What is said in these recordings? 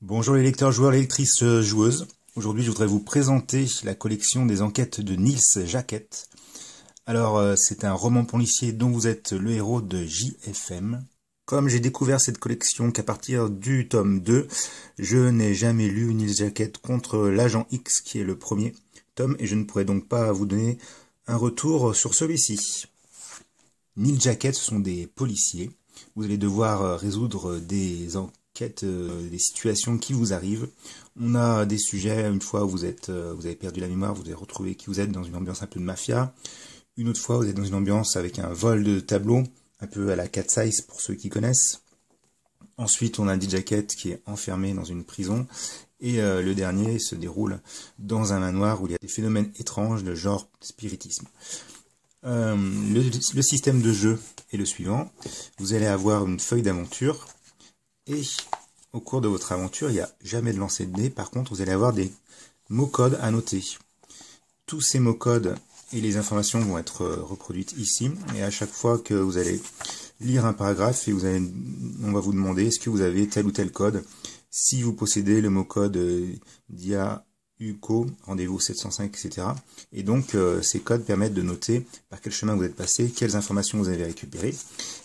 Bonjour les lecteurs, joueurs, les lectrices, euh, joueuses. Aujourd'hui, je voudrais vous présenter la collection des enquêtes de Nils jaquette Alors, euh, c'est un roman policier dont vous êtes le héros de JFM. Comme j'ai découvert cette collection qu'à partir du tome 2, je n'ai jamais lu Nils jaquette contre l'agent X qui est le premier tome et je ne pourrais donc pas vous donner un retour sur celui-ci. Niels ce sont des policiers. Vous allez devoir euh, résoudre des enquêtes euh, des situations qui vous arrivent. On a des sujets, une fois où vous, êtes, euh, vous avez perdu la mémoire, vous avez retrouvé qui vous êtes dans une ambiance un peu de mafia. Une autre fois, vous êtes dans une ambiance avec un vol de tableau, un peu à la Cat Size pour ceux qui connaissent. Ensuite, on a DJ Jacket qui est enfermé dans une prison. Et euh, le dernier se déroule dans un manoir où il y a des phénomènes étranges de genre spiritisme. le, le, système de jeu est le suivant. Vous allez avoir une feuille d'aventure et au cours de votre aventure, il n'y a jamais de lancer de dés. Par contre, vous allez avoir des mots-codes à noter. Tous ces mots-codes et les informations vont être euh, reproduites ici. Et à chaque fois que vous allez lire un paragraphe, on va vous demander est-ce que vous avez tel ou tel code. Si vous possédez le mot-code euh, DIA UCO, rendez-vous 705, etc. Et donc, euh, ces codes permettent de noter par quel chemin vous êtes passé, quelles informations vous avez récupérées.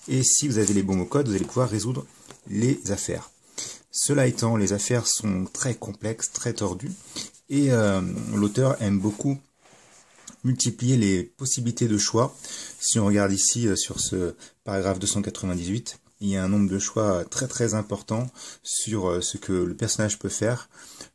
Et si vous avez les bons mots codes, vous allez pouvoir résoudre les affaires. Cela étant, les affaires sont très complexes, très tordues, et euh, l'auteur aime beaucoup multiplier les possibilités de choix. Si on regarde ici euh, sur ce paragraphe 298, il y a un nombre de choix très très important sur euh, ce que le personnage peut faire.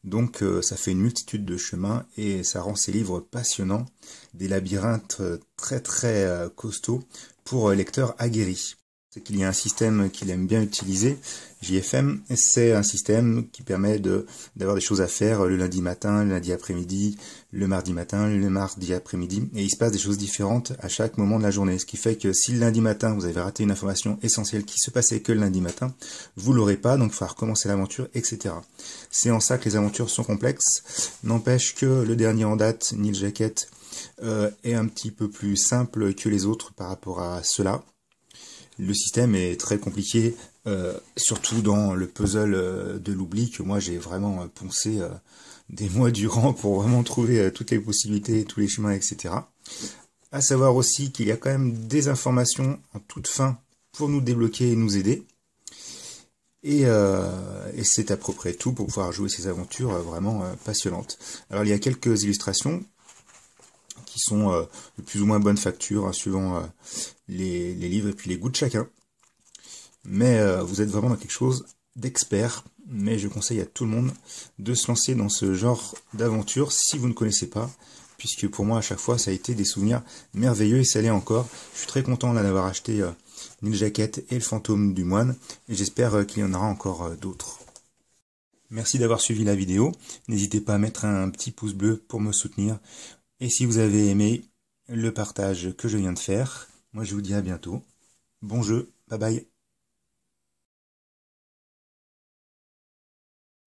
Donc ça fait une multitude de chemins et ça rend ses livres passionnants, des labyrinthes très très costauds pour lecteurs aguerris c'est qu'il y a un système qu'il aime bien utiliser, JFM, c'est un système qui permet de d'avoir des choses à faire le lundi matin, le lundi après-midi, le mardi matin, le mardi après-midi, et il se passe des choses différentes à chaque moment de la journée, ce qui fait que si le lundi matin vous avez raté une information essentielle qui se passait que le lundi matin, vous l'aurez pas, donc il faudra recommencer l'aventure, etc. C'est en ça que les aventures sont complexes, n'empêche que le dernier en date, Neil Jacket, euh, est un petit peu plus simple que les autres par rapport à cela le système est très compliqué, euh, surtout dans le puzzle euh, de l'oubli que moi j'ai vraiment euh, poncé des mois durant pour vraiment trouver toutes les possibilités, tous les chemins, etc. À savoir aussi qu'il y a quand même des informations en toute fin pour nous débloquer et nous aider. Et, et c'est à peu près tout pour pouvoir jouer ces aventures vraiment passionnantes. Alors il y a quelques illustrations sont euh, de plus ou moins bonne facture hein, suivant euh, les, livres et puis les goûts de chacun. Mais euh, vous êtes vraiment dans quelque chose d'expert. Mais je conseille à tout le monde de se lancer dans ce genre d'aventure si vous ne connaissez pas, puisque pour moi à chaque fois ça a été des souvenirs merveilleux et ça l'est encore. Je suis très content d'avoir acheté une jaquette et le fantôme du moine et j'espère qu'il y en aura encore d'autres. Merci d'avoir suivi la vidéo. N'hésitez pas à mettre un petit pouce bleu pour me soutenir et si vous avez aimé le partage que je viens de faire, moi je vous dis à bientôt. Bon jeu, bye bye.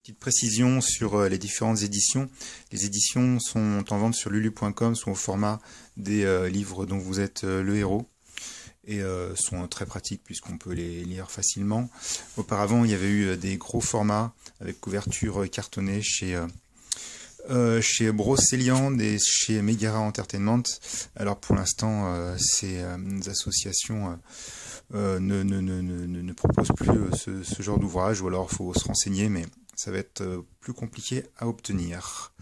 Petite précision sur euh, les différentes éditions. Les éditions sont en vente sur lulu.com, sont au format des euh, livres dont vous êtes euh, le héros et sont très pratiques puisqu'on peut les lire facilement. Auparavant, il y avait eu des gros formats avec couverture cartonnée chez euh, chez Brosselian et chez Megara Entertainment. Alors pour l'instant, euh, ces euh, associations ne, ne, ne, ne, proposent plus ce, ce, genre d'ouvrage, ou alors il faut se renseigner, mais ça va être plus compliqué à obtenir.